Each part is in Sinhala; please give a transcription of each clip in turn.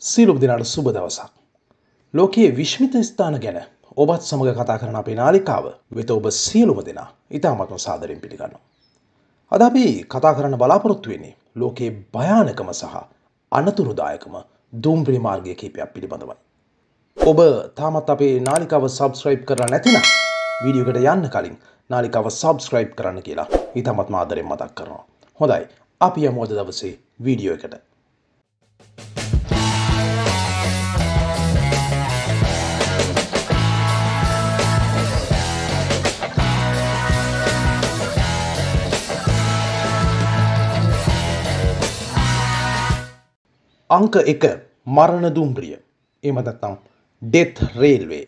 සීලුම් දෙනාට සුබ දවසක්. ලෝකයේ විශ්මිත ස්ථාන ගැන ඔබත් සමඟ කතා කරන අපේ නාලිකාව වෙත ඔබ සියලුම දෙනා ඉතාමත්ම සාදරෙන් පිළිගන්න. අද අපි කතා කරන්න බලාපොරොත්තු වෙන්නේ ලෝකයේ භයානකම සහ අනතුරුදායකම දුම්ප්‍රී මාර්ගය කීපයක් පිළිබඳවයි. ඔබ තාමත් අපේ නාලිකාව සබස්ක්‍රයිබ් කරලා නැතින වීඩියෝකට යන්න කලින් නාලිකාව සබස්ක්‍රයිබ් කරන්න කියලා ඉතාමත් මාදරෙන් මතක් කරනවා. හොඳයි අපි අමෝද දවසේ වීඩියෝ එකට. අංක එක මරණ දුම්රිය එමතත්නම් ඩෙත් රේල්වේ.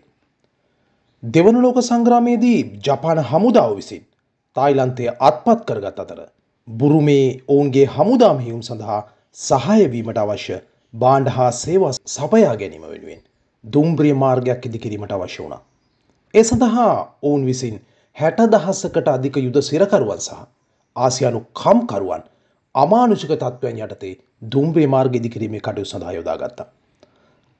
දෙවන ලෝක සංග්‍රාමයේදී ජපාන හමුදාව විසින් තායිලන්තය අත්පත් කරගත් අතර බුරුමේ ඔවුන්ගේ හමුදාම හිවුම් සඳහා සහයවීමට අවශ්‍ය බාණ්ඩ හා සේවා සපයා ගැනීම වෙනුවෙන් දුම්බ්‍රිය මාර්ගයක් ඉදිකිරීමට අවශ්‍ය වුණ. ඒ සඳහා ඔවුන් විසින් හැට දහස්සකට අධික යුද සිරකරුවන් සහ ආසියානු කම්කරුවන් අමානුෂික තත්ත්වයන් යටතේ දුම්රේ මාර්ග ඉදිකිරීමේ කටයුතු සඳහා යොදා ගත්තා.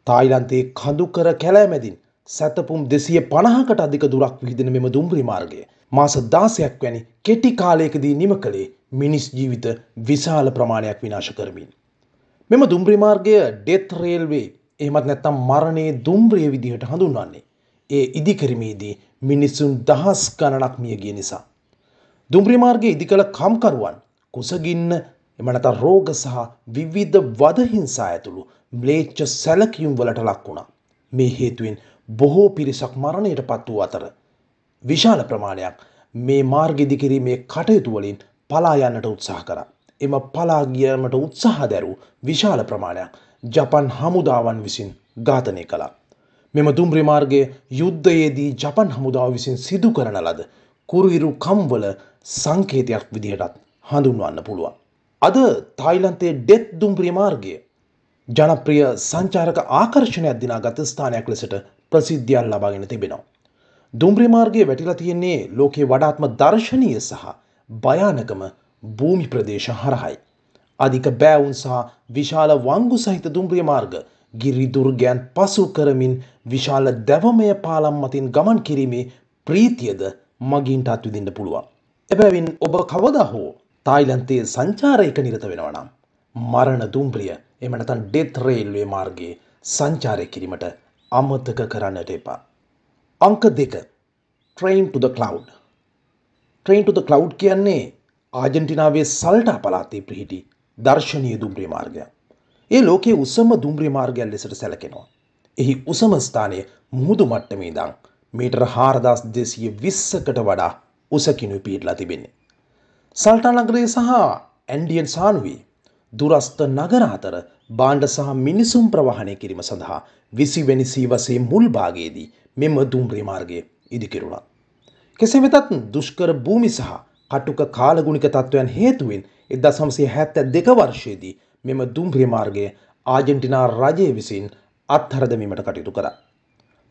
තායිලන්තයේ කඳුකර කැලෑමැදින් සැතපුම් දෙසිය පණහකට අධික දුරක් විහිදෙන මෙම දුම්රි මාර්ගය මාස දාසයක් වැනි කෙටි කාලයකදී නිම කළේ මිනිස් ජීවිත විශාල ප්‍රමාණයක් විනාශ කරමින්. මෙම දුම්රි මාර්ගය ඩෙත් රේල්වේ එහෙමත් නැත්තම් මරණයේ දුම්රිය විදිහට හඳුන්වන්නේ. ඒ ඉදිකිරීමේදී මිනිස්සුන් දහස් ගණනක් මියගිය නිසා. දුම්රි මාර්ගය ඉදි කළ කම්කරුවන් කුසගින්න එම නැත රෝග සහ විවිධ වදහිංසා ඇතුළු ම්ලේච්ච සැලකීම් වලට ලක් වුණා. මේ හේතුවෙන් බොහෝ පිරිසක් මරණයට පත් වූ අතර. විශාල ප්‍රමාණයක් මේ මාර්ගෙදිකිරීමේ කටයුතුවලින් පලා යන්නට උත්සාහ කර. එම පලාගියමට උත්සාහ දැරූ විශාල ප්‍රමාණයක් ජපන් හමුදාවන් විසින් ඝාතනය කළා. මෙම දුම්රි මාර්ගය යුද්ධයේදී ජපන් හමුදාව විසින් සිදු කරන ලද කුරුහිරු කම්වල සංකේතයක් විදිහටත් හඳුන්වන්න පුළුවන්. අද තායිලන්තයේ ඩෙත් දුම්ප්‍රිය මාර්ගය ජනප්‍රිය සංචාරක ආකර්ෂණයක් දිනාගත ස්ථානයක් ලෙසට ප්‍රසිද්ධියන් ලබාගෙන තිබෙනවා. දුම්ප්‍රිය මාර්ගය වැටිලා තියෙන්නේ ලෝකේ වඩාත්ම දර්ශනීය සහ භයානකම භූමි ප්‍රදේශ හරහයි. අධික බෑවුන් සහ විශාල වංගු සහිත දුම්ප්‍රිය මාර්ග ගිරි දුර්ගයන් පසු කරමින් විශාල දැවමය පාලම් මතින් ගමන් කිරීමේ ප්‍රීතියද මගින්ට අත්විදින්න පුළුවන්. එබැවින් ඔබ කවදා හෝ තායිලන්තයේ සංචාරයක නිරත වෙනවනම්. මරණ දුම්ප්‍රිය එමනතන් ඩෙත් රේල්වේ මාර්ගයේ සංචාරය කිරීමට අමතක කරන්නට එපා. අංක දෙක ට්‍රයින් to the cloud. ට්‍රයින් to the cloud කියන්නේ ආජන්ටිනාවේ සල්ටා පලාතේ පිහිටි දර්ශනීය දුම්රිය මාර්ගයක්. ඒ ලෝකයේ උසම දුම්රිය මාර්ගයක් ලෙසට සැලකෙනවා. එහි උසම ස්ථානයේ මුහුදු මට්ටමේ ඉඳන් මීටර 4220කට වඩා උස කිනුයි පිහිටලා තිබෙන්නේ. සල්ටා නගරය සහ ඇන්ඩියන් සානුවී දුරස්ත නගර අතර බාණ්ඩ සහ මිනිසුම් ප්‍රවාහණය කිරීම සඳහා විසිවැනි සීවසේ මුල් භාගයේදී මෙම දුම්රේ මාර්ගය ඉදිකිරුණා. කෙසේ වෙතත් දුෂ්කර භූමි සහ කටුක කාලගුණික තත්ත්වයන් හේතුවෙන් එදා සමසය හැත්ත දෙක වර්ෂයේදී මෙම දුම්ප්‍රිය මාර්ගය ආජෙන්ටිනා රජය විසින් අත්හරදමීමට කටයුතු කර.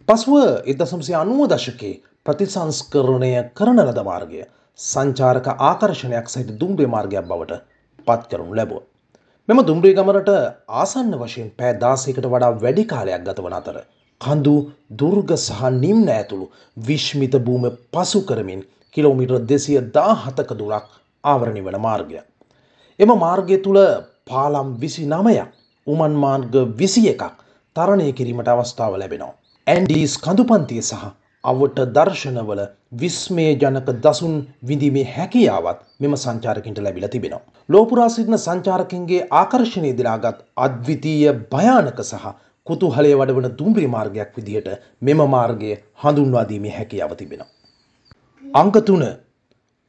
පසුව එදසම්සේ අනුව දශකයේ ප්‍රතිසංස්කරණය කරන ලද මාර්ගය සංචාරක ආකර්ෂණයක් සහිත දුම්රිය මාර්ගයක් බවට පත් කරනු ලැබුව. මෙම දුම්රිය ගමනට ආසන්න වශයෙන් පෑ දාසයකට වඩා වැඩි කාලයක් ගතවන අතර. කඳු දුර්ග සහ නිම්න ඇතුළු විශ්මිත භූම පසු කරමින් කිලෝමිටර් දෙසිය දාහතක දුරක් ආවරණි වන මාර්ගය. එම මාර්ගය තුළ පාලම් විසි නමයක් උමන් මාර්ග විසි එකක් තරණය කිරීමට අවස්ථාව ලැබෙනවා. ඇන්ඩිස් කඳුපන්තිය සහ අවට දර්ශනවල විස්මයජනක දසුන් විඳීමේ හැකියාවත් මෙම සංචාරකින්ට ලැබිලා තිබෙනවා. ලෝපුරා සිටින සංචාරකින්ගේ ආකර්ෂණය දිනාගත් අද්විතීය භයානක සහ කුතුහලය වඩවන දුම්රිය මාර්ගයක් විදිහට මෙම මාර්ගය හඳුන්වා දීමේ හැකියාව තිබෙනවා. අංක 3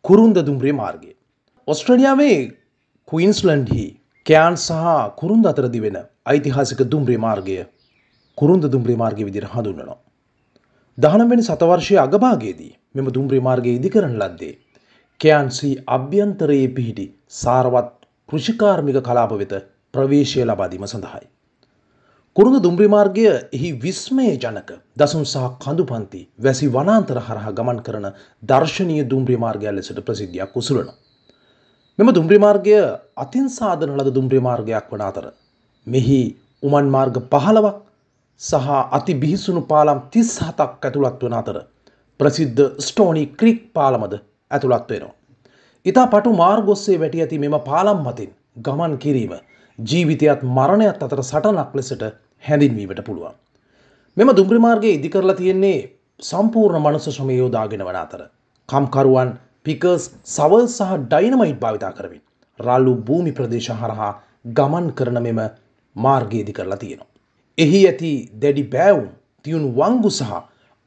කුරුන්ද දුම්රිය මාර්ගය. ඔස්ට්‍රේලියාවේ ක්වීන්ස්ලන්ඩ්හි කෑන් සහ කුරුන්ද අතර දිවෙන ඓතිහාසික දුම්රිය මාර්ගය කුරුන්ද දුම්රිය මාර්ගය විදිහට හඳුන්වනවා. දහනම්වැනි සතවර්ෂය අගභාගයේදී මෙම දුම්්‍රී මාර්ගය ඉදිකරන ලද්දේ. කෑන්සී අභ්‍යන්තරයේ පිහිටි සාරවත් කෘෂිකාර්මික කලාප වෙත ප්‍රවේශය ලබාදීම සඳහායි. කුරුඳ දුම්්‍රමාර්ගය එහි විස්මය ජනක දසුන් සහ කඳු පන්ති වැසි වනාන්තර හරහා ගමන් කරන දර්ශනය දුම්්‍රමාර්ගය ලෙසට ප්‍රසිද්ධයක් උසුලන. මෙම දුම්්‍රමාර්ගය අතින් සාධන ලද දුම්්‍රමාර්ගයක් වන අතර. මෙහි උමන් මාර්ග පහලවක් සහ අති බිහිසුණු පාලම් තිස් හතක් ඇතුළත් වන අතර ප්‍රසිද්ධ ස්ටෝනි ක්‍රික් පාලමද ඇතුළත් වෙනවා. ඉතා පටු මාර්ගොස්සේ වැටි ඇති මෙම පාලම් මතින් ගමන් කිරීම ජීවිතයත් මරණයත් අතර සටනක් ලෙසට හැඳින්වීමට පුළුවන්. මෙම දුම්්‍රමාර්ගයේ ඉදිකරලා තියෙන්නේ සම්පූර්ණ මනුස ශ්‍රමයෝදාගෙන වන අතර. කම්කරුවන් පිකර්ස් සවල් සහ ඩයිනමයිට් භාවිතා කරමින්. රල්ලු භූමි ප්‍රදේශ හරහා ගමන් කරන මෙම මාර්ගයේදි කරලා තියෙනවා. එහි ඇති දැඩි බෑවුම් තියුණු වංගු සහ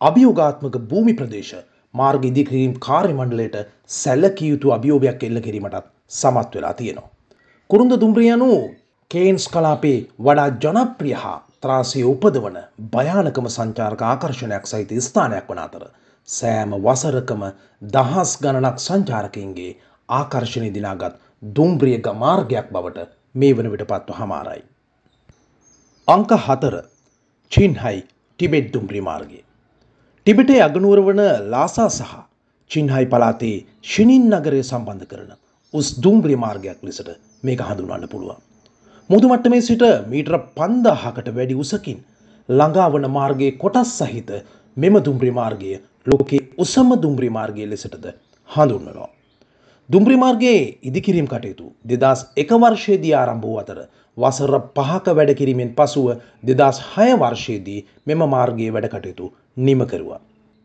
අභියෝගාත්මක භූමි ප්‍රදේශ මාර්ග ඉදිකිරීම් කාර්යමණ්ඩලයට සැලකිය යුතු අභියෝගයක් එල්ල කිරීමටත් සමත් වෙලා තියෙනවා. කුරුන්ද දුම්රියනු කේන්ස් කලාපේ වඩා ජනප්‍රිය හා ත්‍රාසය උපදවන භයානකම සංචාරක ආකර්ෂණයක් සහිත ස්ථානයක් වන අතර සෑම වසරකම දහස් ගණනක් සංචාරකයන්ගේ ආකර්ශණය දිනාගත් දුම්බ්‍රියග මාර්ගයක් බවට මේ වන විට පත්ව හමාරයි. අංක හතර චින්හයි ටිබෙට් දුම්රි මාර්ගය. ටිබෙටේ අගනුවර වන ලාසා සහ චින්හයි පලාතේ ශිනින් නගරය සම්බන්ධ කරන උස් දුම්රි මාර්ගයක් ලෙසට මේක හඳුන්වන්න පුළුවන්. මුදුමට්ටමේ සිට මීටර පන්දාහකට වැඩි උසකින් ළඟාවන මාර්ගයේ කොටස් සහිත මෙම දුම්රි මාර්ගය ලෝකේ උසම දුම්රි මාර්ගය ලෙසටද හඳුන්වනවා. දුම්රි මාර්ගයේ ඉදිකිරීම් කටයුතු දෙදස් එක වර්ෂයේදී ආරම්භ වූ අතර වසර පහක වැඩ කිරීමෙන් පසුව දෙදස් හය වර්ෂයේදී මෙම මාර්ගයේ වැඩ කටයුතු නිම කරුවා.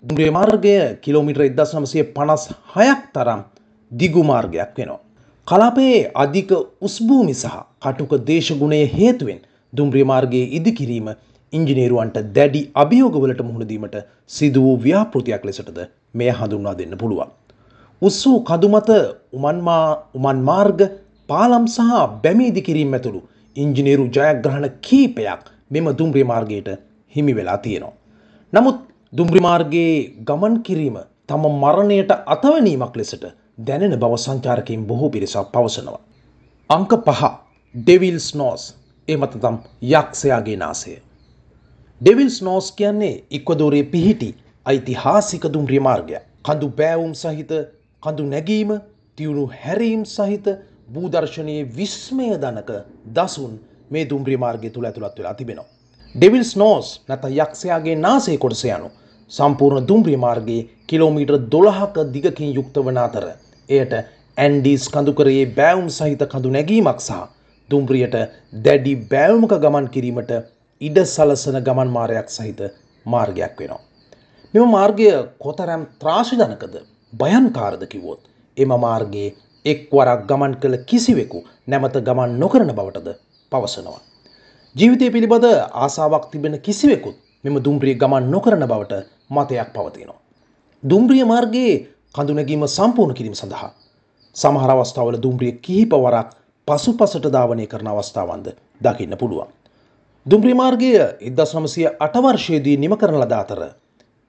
දුම්රිය මාර්ගය කිලෝමිටර ඉදස් නමසය පනස් හයක් තරම් දිගු මාර්ගයක් වෙනවා. කලාපයේ අධික උස්භූමි සහ කටුක දේශගුණය හේතුවෙන් දුම්රිය මාර්ගයේ ඉදිකිරීම ඉංජිනේරුවන්ට දැඩි අභියෝගවලට මුහුණදීමට සිදු වූ ව්‍යාපෘතියක් ලෙසටද මෙය හඳුන්වා දෙන්න පුළුවන්. උස්සූ කදුමත උමන් මාර්ග පාලම් සහ බැමීදි කිරීම ඇතුළු ඉංජිනේරු ජයග්‍රහණ කීපයක් මෙම දුම්්‍රි මාර්ගයට හිමි වෙලා තියෙනවා. නමුත් දුම්්‍රිමාර්ගයේ ගමන් කිරීම තම මරණයට අතවනීමක් ලෙසට දැනෙන බව සංචාරකින් බොහෝ පිරිසක් පවසනවා. අංක පහ ඩෙවිල්ස් නෝස් එමතතම් යක්ෂයාගේ නාසය. ඩෙවිල්ස් නෝස් කියන්නේ ඉක්වදෝරේ පිහිටි ඓතිහාසික දුම්්‍රිය මාර්ගය කඳු බෑවුම් සහිත කඳු නැගීම තිවුණු හැරීම් සහිත භූදර්ශනයේ විස්මය දනක දසුන් මේ දුම්්‍රි මාර්ගය තුළ ඇතුළත් වෙලා තිබෙනවා. ඩෙවිල්ස් නෝස් නැත යක්ෂයාගේ නාසේ කොටස යනු සම්පූර්ණ දුම්්‍රිය මාර්ගයේ කිලෝමීටර් දොළහක දිගකින් යුක්ත වන අතර එයට ඇන්ඩීස් කඳුකරයේ බෑවුම් සහිත කඳු නැගීමක් සහ දුම්්‍රියට දැඩි බෑවුමක ගමන් කිරීමට ඉඩ සලසන ගමන් මාරයක් සහිත මාර්ගයක් වෙනවා. මෙම මාර්ගය කොතරම් ත්‍රාශිධනකද භයන්කාරද කිවොත් එම මාර්ගයේ එක් වරක් ගමන් කළ කිසිවෙකු නැමත ගමන් නොකරන බවටද පවසනවා. ජීවිතය පිළිබඳ ආසාාවක් තිබෙන කිසිවෙකුත් මෙම දුම්රිය ගමන් නොකරන බවට මතයක් පවතිනවා. දුම්රිය මාර්ගයේ කඳුනැගීම සම්පූර්ණ කිරීම සඳහා. සමහර අවස්ථාවල දුම්රිය කිහිප වරක් පසු පසට ධාවනය කරන අවස්ථාවන්ද දකින්න පුළුවන්. දුම්රිමාර්ගය ඉදස් නමසය අටවර්ශයේදී නිම කරන ලද අතර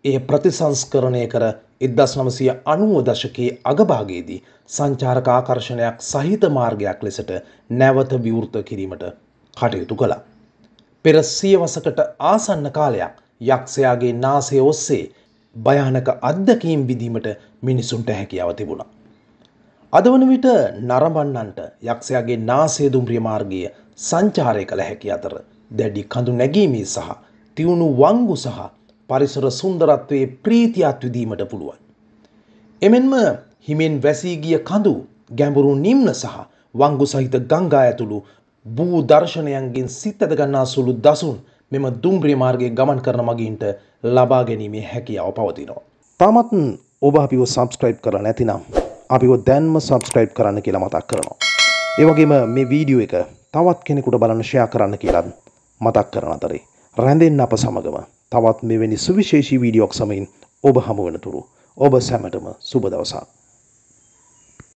එය ප්‍රතිසංස්කරණය කර එදස් නමසය අනුව දශකයේ අගභාගයේදී සංචාරක ආකර්ෂණයක් සහිත මාර්ගයක් ලෙසට නැවත විවෘත කිරීමට කටයුතු කළා. පෙර සියවසකට ආසන්න කාලයක් යක්ෂයාගේ නාසය ඔස්සේ භයානක අත්දකීම් විදීමට මිනිසුන්ට හැකියාව තිබුණා. අද වන විට නරඹන්නන්ට යක්ෂයාගේ නාසය දුම්රිය මාර්ගය සංචාරය කළ හැකි අතර දැඩි කඳු නැගීමේ සහ තිවුණු වංගු සහ පරිසර සුන්දරත්වයේ ප්‍රීතියක් විදීමට පුළුවන්. එමෙන්ම හිමෙන් වැසීගිය කඳු ගැඹුරු නිම්න සහ වංගු සහිත ගංගා ඇතුළු බූ දර්ශනයන්ගෙන් සිත්තද ගන්නා සුළු දසුන් මෙම දුම්රිය මාර්ගය ගමන් කරන මගින්ට ලබා ගැනීමේ හැකියාව පවතිනවා. තාමත් ඔබ අපිව සබස්ක්‍රයිබ් කරලා නැතිනම් අපිව දැන්ම සබස්ක්‍රයිබ් කරන්න කියලා මතක් කරනවා. ඒවගේම මේ වීඩියෝ එක තවත් කෙනෙකුට බලන්න ෂයා කරන්න කියලත් මතක් කරන අතරේ රැඳෙන් අප සමගම තවත් මෙවැනි සුවිශේෂී වීඩියෝක් සමයින් ඔබ හමුවනතුරු ඔබ සැමටම සුබදවසක්.